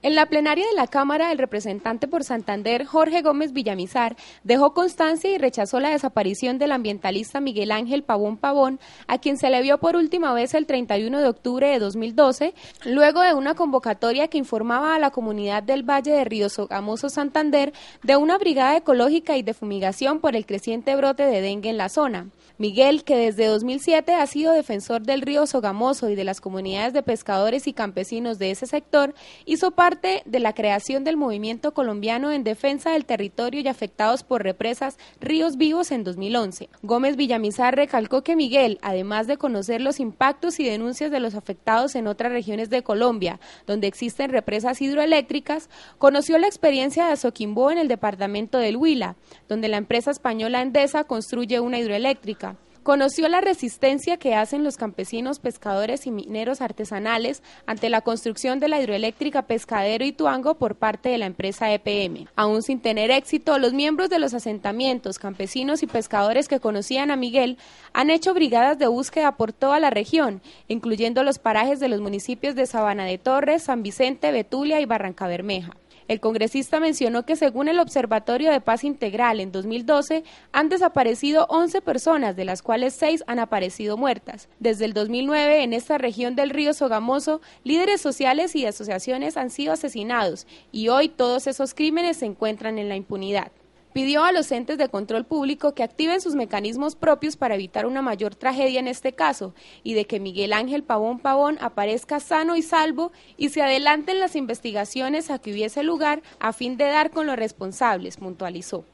En la plenaria de la Cámara, el representante por Santander, Jorge Gómez Villamizar, dejó constancia y rechazó la desaparición del ambientalista Miguel Ángel Pavón Pavón, a quien se le vio por última vez el 31 de octubre de 2012, luego de una convocatoria que informaba a la comunidad del Valle de Río Sogamoso Santander de una brigada ecológica y de fumigación por el creciente brote de dengue en la zona. Miguel, que desde 2007 ha sido defensor del río Sogamoso y de las comunidades de pescadores y campesinos de ese sector, hizo parte parte de la creación del movimiento colombiano en defensa del territorio y afectados por represas Ríos Vivos en 2011. Gómez Villamizar recalcó que Miguel, además de conocer los impactos y denuncias de los afectados en otras regiones de Colombia, donde existen represas hidroeléctricas, conoció la experiencia de Soquimbo en el departamento del Huila, donde la empresa española Endesa construye una hidroeléctrica. Conoció la resistencia que hacen los campesinos, pescadores y mineros artesanales ante la construcción de la hidroeléctrica Pescadero y Tuango por parte de la empresa EPM. Aún sin tener éxito, los miembros de los asentamientos, campesinos y pescadores que conocían a Miguel han hecho brigadas de búsqueda por toda la región, incluyendo los parajes de los municipios de Sabana de Torres, San Vicente, Betulia y Barranca Bermeja. El congresista mencionó que según el Observatorio de Paz Integral en 2012 han desaparecido 11 personas, de las cuales 6 han aparecido muertas. Desde el 2009 en esta región del río Sogamoso, líderes sociales y asociaciones han sido asesinados y hoy todos esos crímenes se encuentran en la impunidad pidió a los entes de control público que activen sus mecanismos propios para evitar una mayor tragedia en este caso y de que Miguel Ángel Pavón Pavón aparezca sano y salvo y se adelanten las investigaciones a que hubiese lugar a fin de dar con los responsables, puntualizó.